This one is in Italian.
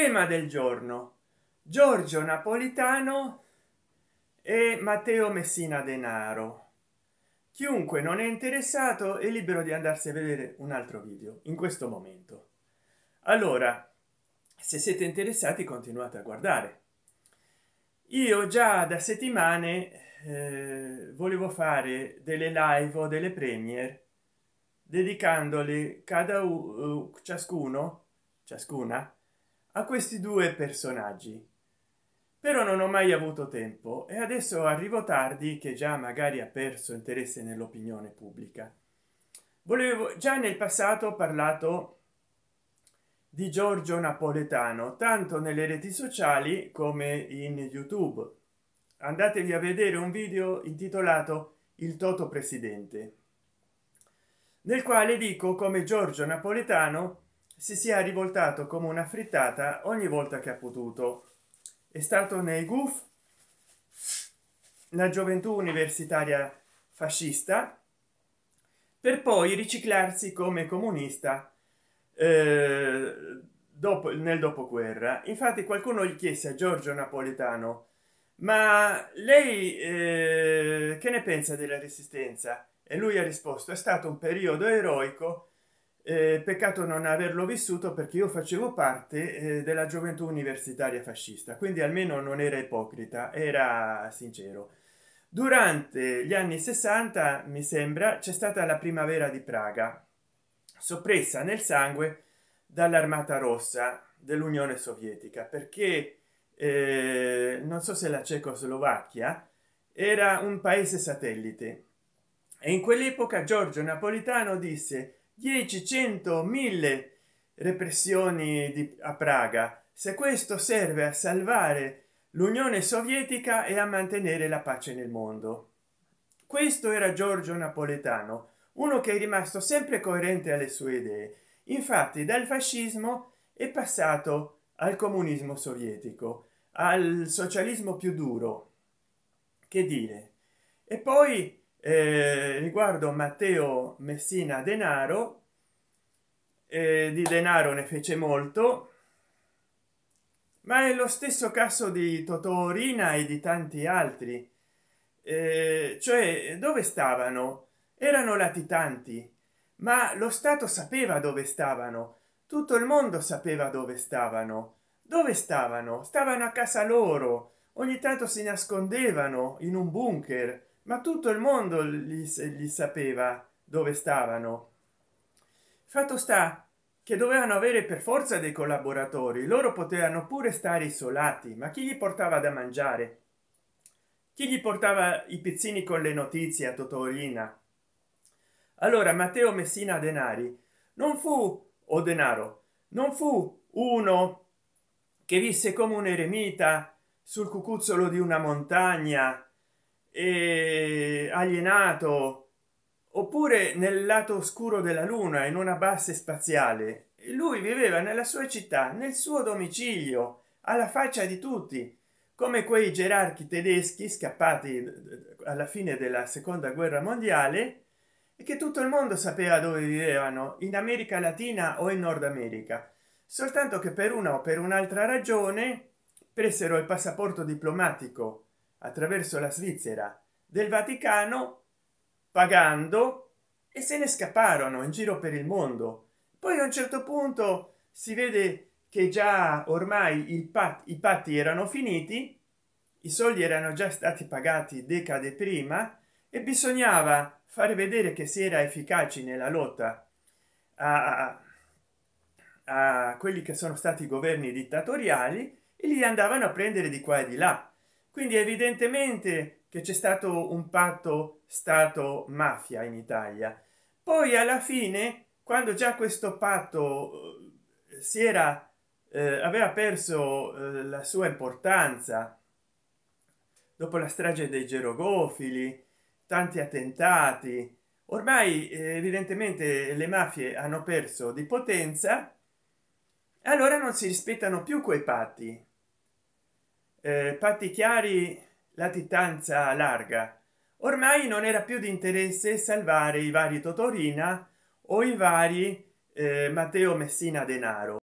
tema del giorno giorgio napolitano e matteo messina denaro chiunque non è interessato è libero di andarsi a vedere un altro video in questo momento allora se siete interessati continuate a guardare io già da settimane eh, volevo fare delle live o delle premier dedicandole cada eh, ciascuno ciascuna a questi due personaggi però non ho mai avuto tempo e adesso arrivo tardi che già magari ha perso interesse nell'opinione pubblica volevo già nel passato ho parlato di giorgio napoletano tanto nelle reti sociali come in youtube andatevi a vedere un video intitolato il toto presidente nel quale dico come giorgio napoletano si sia rivoltato come una frittata ogni volta che ha potuto è stato nei guf la gioventù universitaria fascista per poi riciclarsi come comunista eh, dopo nel dopoguerra infatti qualcuno gli chiese a giorgio napoletano ma lei eh, che ne pensa della resistenza e lui ha risposto è stato un periodo eroico eh, peccato non averlo vissuto perché io facevo parte eh, della gioventù universitaria fascista quindi almeno non era ipocrita era sincero durante gli anni 60 mi sembra c'è stata la primavera di praga soppressa nel sangue dall'armata rossa dell'unione sovietica perché eh, non so se la cecoslovacchia era un paese satellite e in quell'epoca giorgio napolitano disse che 10 100 1000 repressioni di, a praga se questo serve a salvare l'unione sovietica e a mantenere la pace nel mondo questo era giorgio napoletano uno che è rimasto sempre coerente alle sue idee infatti dal fascismo è passato al comunismo sovietico al socialismo più duro che dire e poi eh, riguardo matteo messina denaro eh, di denaro ne fece molto ma è lo stesso caso di totorina e di tanti altri eh, cioè dove stavano erano latitanti ma lo stato sapeva dove stavano tutto il mondo sapeva dove stavano dove stavano stavano a casa loro ogni tanto si nascondevano in un bunker ma tutto il mondo gli, li sapeva dove stavano fatto sta che dovevano avere per forza dei collaboratori loro potevano pure stare isolati ma chi gli portava da mangiare chi gli portava i pizzini con le notizie a totorina allora matteo messina denari non fu o denaro non fu uno che visse come un eremita sul cucuzzolo di una montagna e alienato oppure nel lato oscuro della luna in una base spaziale lui viveva nella sua città nel suo domicilio alla faccia di tutti come quei gerarchi tedeschi scappati alla fine della seconda guerra mondiale e che tutto il mondo sapeva dove vivevano in america latina o in nord america soltanto che per una o per un'altra ragione presero il passaporto diplomatico attraverso la svizzera del vaticano pagando e se ne scapparono in giro per il mondo poi a un certo punto si vede che già ormai il pat i patti erano finiti i soldi erano già stati pagati decade prima e bisognava fare vedere che si era efficaci nella lotta a, a, quelli che sono stati governi dittatoriali e li andavano a prendere di qua e di là quindi evidentemente che c'è stato un patto stato mafia in italia poi alla fine quando già questo patto eh, si era eh, aveva perso eh, la sua importanza dopo la strage dei gerogofili tanti attentati ormai eh, evidentemente le mafie hanno perso di potenza allora non si rispettano più quei patti patti eh, chiari latitanza larga ormai non era più di interesse salvare i vari totorina o i vari eh, matteo messina denaro